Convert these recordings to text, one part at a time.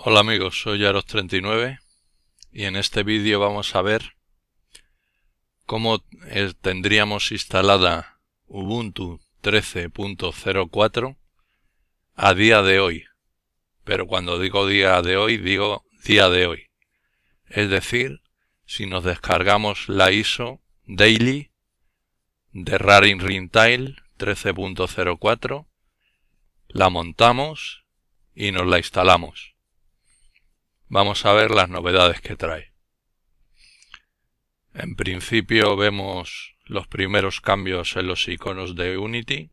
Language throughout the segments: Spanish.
Hola amigos, soy Aros39 y en este vídeo vamos a ver cómo eh, tendríamos instalada Ubuntu 13.04 a día de hoy. Pero cuando digo día de hoy, digo día de hoy. Es decir, si nos descargamos la ISO Daily de Raring Rintail 13.04, la montamos y nos la instalamos. Vamos a ver las novedades que trae. En principio vemos los primeros cambios en los iconos de Unity.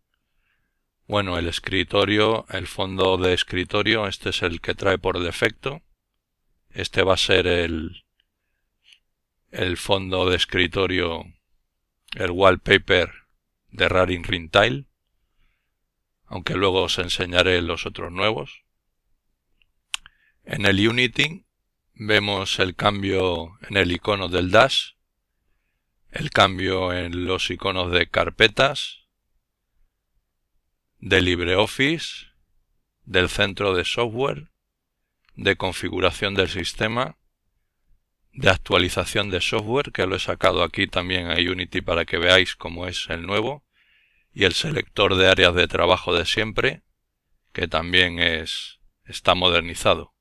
Bueno, el escritorio, el fondo de escritorio, este es el que trae por defecto. Este va a ser el, el fondo de escritorio, el wallpaper de Raring Tile. aunque luego os enseñaré los otros nuevos. En el Unity vemos el cambio en el icono del dash, el cambio en los iconos de carpetas, de LibreOffice, del centro de software, de configuración del sistema, de actualización de software, que lo he sacado aquí también a Unity para que veáis cómo es el nuevo, y el selector de áreas de trabajo de siempre, que también es, está modernizado.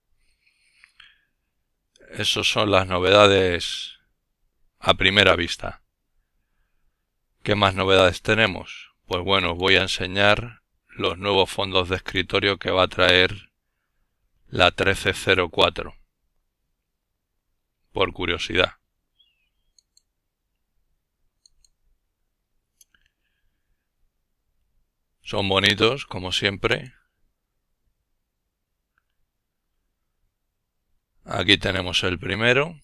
Esas son las novedades a primera vista. ¿Qué más novedades tenemos? Pues bueno, os voy a enseñar los nuevos fondos de escritorio que va a traer la 1304. Por curiosidad. Son bonitos, como siempre. Aquí tenemos el primero,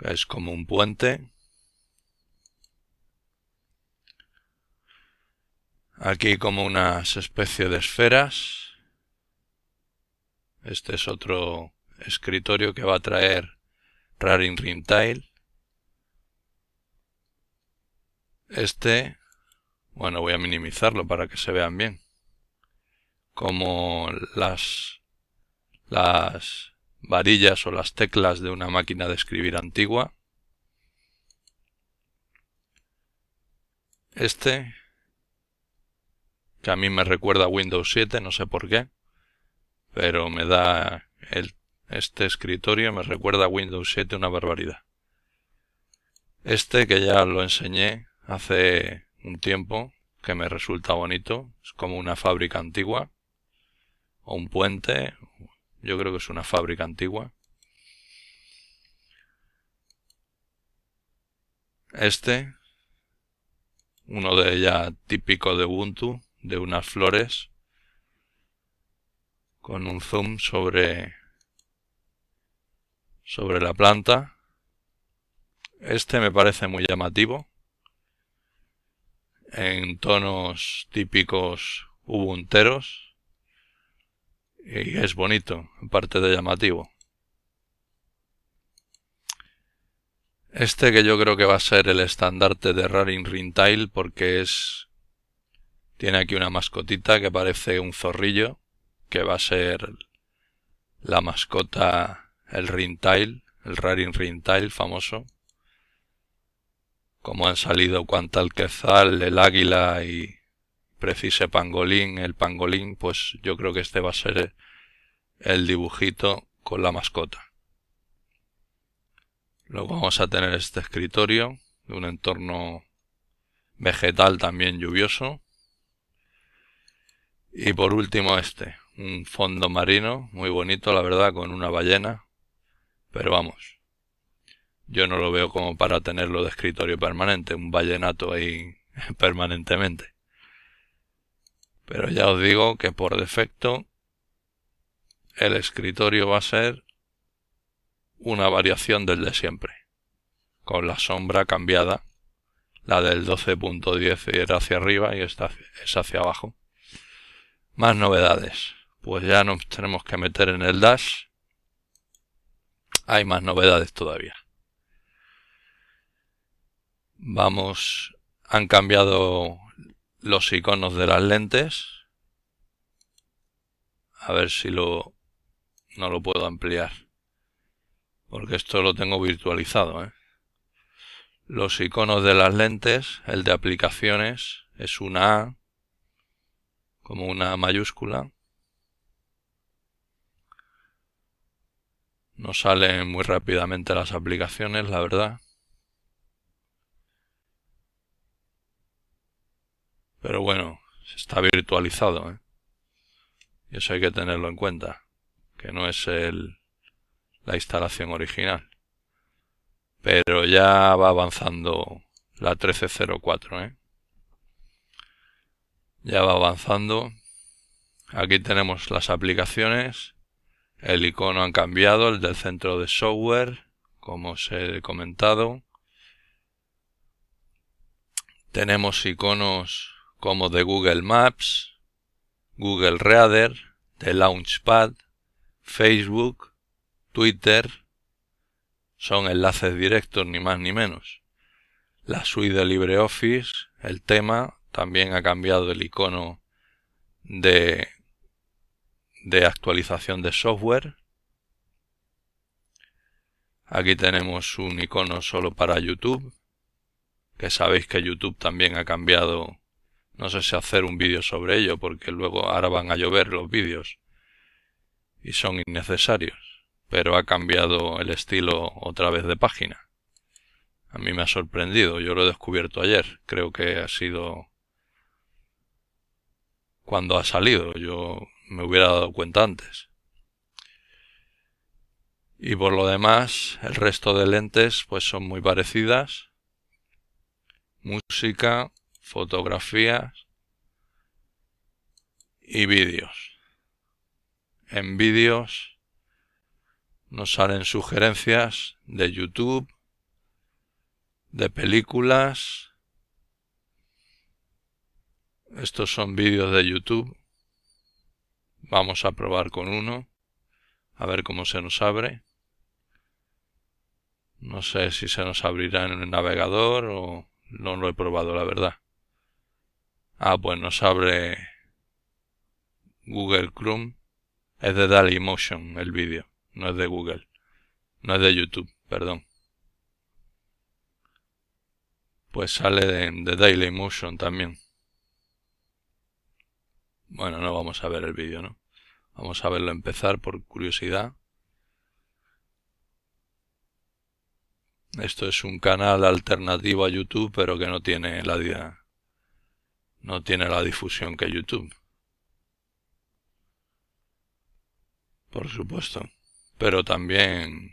es como un puente. Aquí como unas especies de esferas. Este es otro escritorio que va a traer Ring Tile, Este, bueno, voy a minimizarlo para que se vean bien como las, las varillas o las teclas de una máquina de escribir antigua. Este, que a mí me recuerda a Windows 7, no sé por qué, pero me da este escritorio, me recuerda a Windows 7 una barbaridad. Este que ya lo enseñé hace un tiempo, que me resulta bonito, es como una fábrica antigua o un puente. Yo creo que es una fábrica antigua. Este, uno de ya típico de Ubuntu, de unas flores, con un zoom sobre, sobre la planta. Este me parece muy llamativo, en tonos típicos ubunteros. Y es bonito, aparte de llamativo. Este que yo creo que va a ser el estandarte de Raring Rintail porque es... Tiene aquí una mascotita que parece un zorrillo, que va a ser la mascota, el Rintail, el Raring Rintail famoso. Como han salido Quezal, el águila y precise pangolín, el pangolín, pues yo creo que este va a ser el dibujito con la mascota. Luego vamos a tener este escritorio de un entorno vegetal también lluvioso. Y por último este, un fondo marino muy bonito, la verdad, con una ballena. Pero vamos, yo no lo veo como para tenerlo de escritorio permanente, un ballenato ahí permanentemente. Pero ya os digo que por defecto el escritorio va a ser una variación del de siempre, con la sombra cambiada. La del 12.10 era hacia arriba y esta es hacia abajo. Más novedades. Pues ya nos tenemos que meter en el dash. Hay más novedades todavía. Vamos, han cambiado los iconos de las lentes. A ver si lo no lo puedo ampliar. Porque esto lo tengo virtualizado. ¿eh? Los iconos de las lentes, el de aplicaciones, es una A, como una mayúscula. No salen muy rápidamente las aplicaciones, la verdad. Pero bueno, está virtualizado, ¿eh? Y eso hay que tenerlo en cuenta, que no es la instalación original. Pero ya va avanzando la 1304, ¿eh? Ya va avanzando. Aquí tenemos las aplicaciones. El icono han cambiado, el del centro de software, como os he comentado. Tenemos iconos como de Google Maps, Google Reader, de Launchpad, Facebook, Twitter. Son enlaces directos ni más ni menos. La suite de LibreOffice, el tema, también ha cambiado el icono de, de actualización de software. Aquí tenemos un icono solo para YouTube, que sabéis que YouTube también ha cambiado no sé si hacer un vídeo sobre ello, porque luego ahora van a llover los vídeos. Y son innecesarios. Pero ha cambiado el estilo otra vez de página. A mí me ha sorprendido, yo lo he descubierto ayer. Creo que ha sido cuando ha salido. Yo me hubiera dado cuenta antes. Y por lo demás, el resto de lentes pues son muy parecidas. Música, fotografías y vídeos. En vídeos nos salen sugerencias de YouTube, de películas. Estos son vídeos de YouTube. Vamos a probar con uno, a ver cómo se nos abre. No sé si se nos abrirá en el navegador o no lo he probado, la verdad. Ah, pues nos abre Google Chrome. Es de Dailymotion el vídeo, no es de Google. No es de YouTube, perdón. Pues sale de, Dailymotion también. Bueno, no vamos a ver el vídeo, ¿no? Vamos a verlo empezar por curiosidad. Esto es un canal alternativo a YouTube, pero que no tiene la, no tiene la difusión que YouTube. Por supuesto. Pero también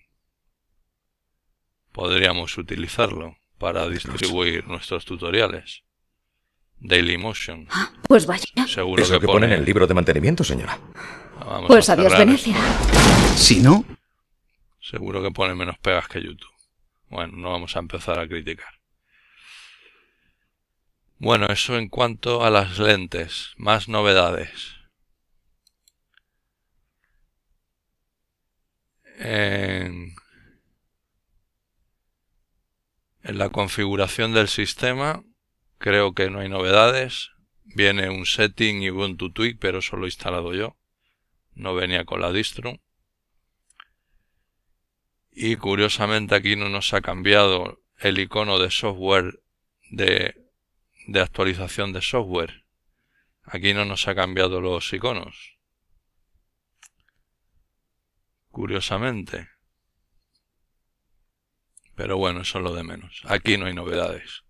podríamos utilizarlo para pues distribuir nuestros tutoriales. Dailymotion. Ah, pues vaya. Seguro que, pone en el libro de mantenimiento, señora. pues adiós, Venecia. Si no. Seguro que pone menos pegas que YouTube. Bueno, no vamos a empezar a criticar. Bueno, eso en cuanto a las lentes, más novedades. En, la configuración del sistema creo que no hay novedades. Viene un setting y Ubuntu tweak pero solo he instalado yo. No venía con la distro. Y curiosamente aquí no nos ha cambiado el icono de software de de actualización de software. Aquí no nos ha cambiado los iconos. Curiosamente. Pero bueno, eso es lo de menos. Aquí no hay novedades.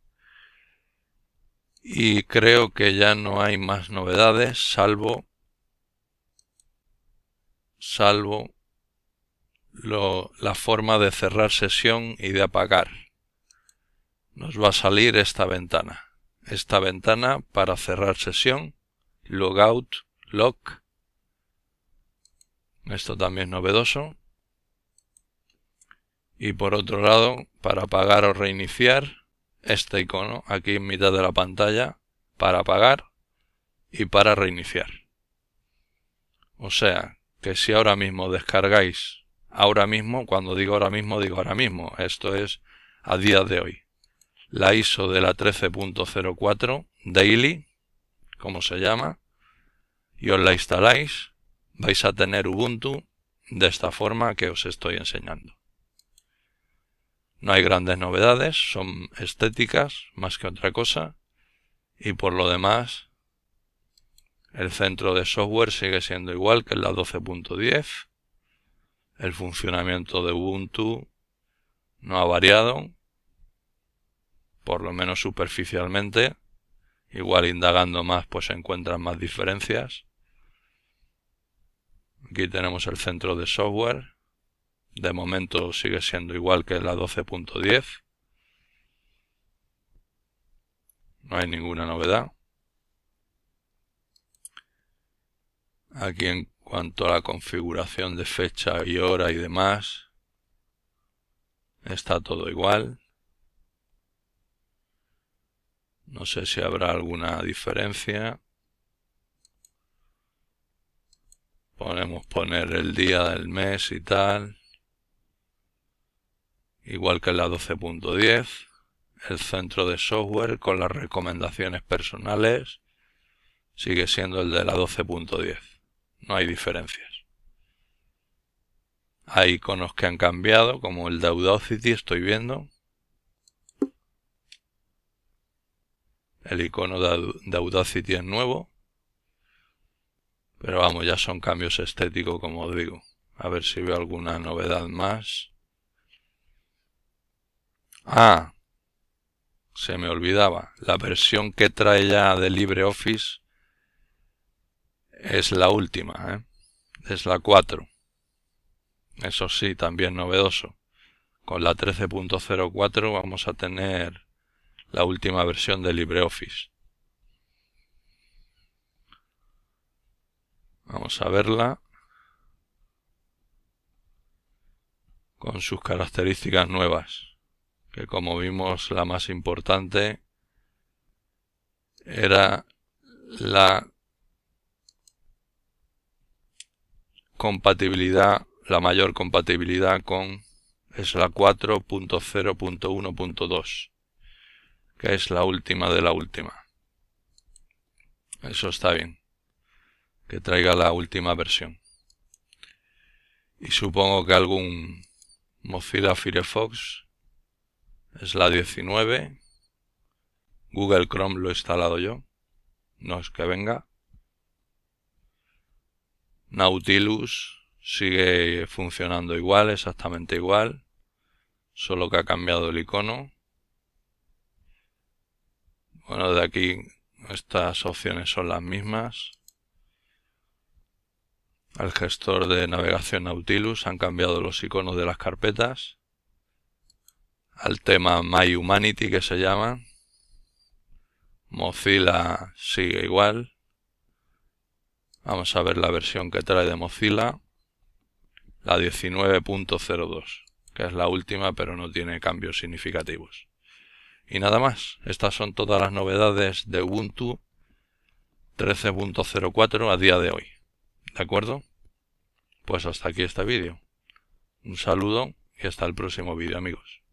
Y creo que ya no hay más novedades, salvo... Salvo lo, la forma de cerrar sesión y de apagar. Nos va a salir esta ventana esta ventana para cerrar sesión, logout, lock. Esto también es novedoso. Y por otro lado, para apagar o reiniciar, este icono aquí en mitad de la pantalla, para apagar y para reiniciar. O sea, que si ahora mismo descargáis, ahora mismo, cuando digo ahora mismo, digo ahora mismo, esto es a día de hoy la ISO de la 13.04 Daily, como se llama, y os la instaláis, vais a tener Ubuntu de esta forma que os estoy enseñando. No hay grandes novedades, son estéticas más que otra cosa, y por lo demás, el centro de software sigue siendo igual que en la 12.10, el funcionamiento de Ubuntu no ha variado, por lo menos superficialmente. Igual indagando más pues se encuentran más diferencias. Aquí tenemos el centro de software. De momento sigue siendo igual que la 12.10. No hay ninguna novedad. Aquí en cuanto a la configuración de fecha y hora y demás, está todo igual. No sé si habrá alguna diferencia. Podemos poner el día del mes y tal. Igual que la 12.10. El centro de software con las recomendaciones personales sigue siendo el de la 12.10. No hay diferencias. Hay iconos que han cambiado, como el de Audacity, estoy viendo. El icono de, Audacity es nuevo. Pero vamos, ya son cambios estéticos, como digo. A ver si veo alguna novedad más. Ah, se me olvidaba. La versión que trae ya de LibreOffice es la última, ¿eh? es la 4. Eso sí, también novedoso. Con la 13.04 vamos a tener la última versión de LibreOffice. Vamos a verla con sus características nuevas, que como vimos la más importante era la compatibilidad, la mayor compatibilidad con es la 4.0.1.2 que es la última de la última. Eso está bien, que traiga la última versión. Y supongo que algún Mozilla Firefox es la 19. Google Chrome lo he instalado yo. No es que venga. Nautilus sigue funcionando igual, exactamente igual. Solo que ha cambiado el icono. Bueno, de aquí estas opciones son las mismas. Al gestor de navegación Nautilus han cambiado los iconos de las carpetas. Al tema My Humanity que se llama. Mozilla sigue igual. Vamos a ver la versión que trae de Mozilla. La 19.02, que es la última pero no tiene cambios significativos. Y nada más, estas son todas las novedades de Ubuntu 13.04 a día de hoy. ¿De acuerdo? Pues hasta aquí este vídeo. Un saludo y hasta el próximo vídeo amigos.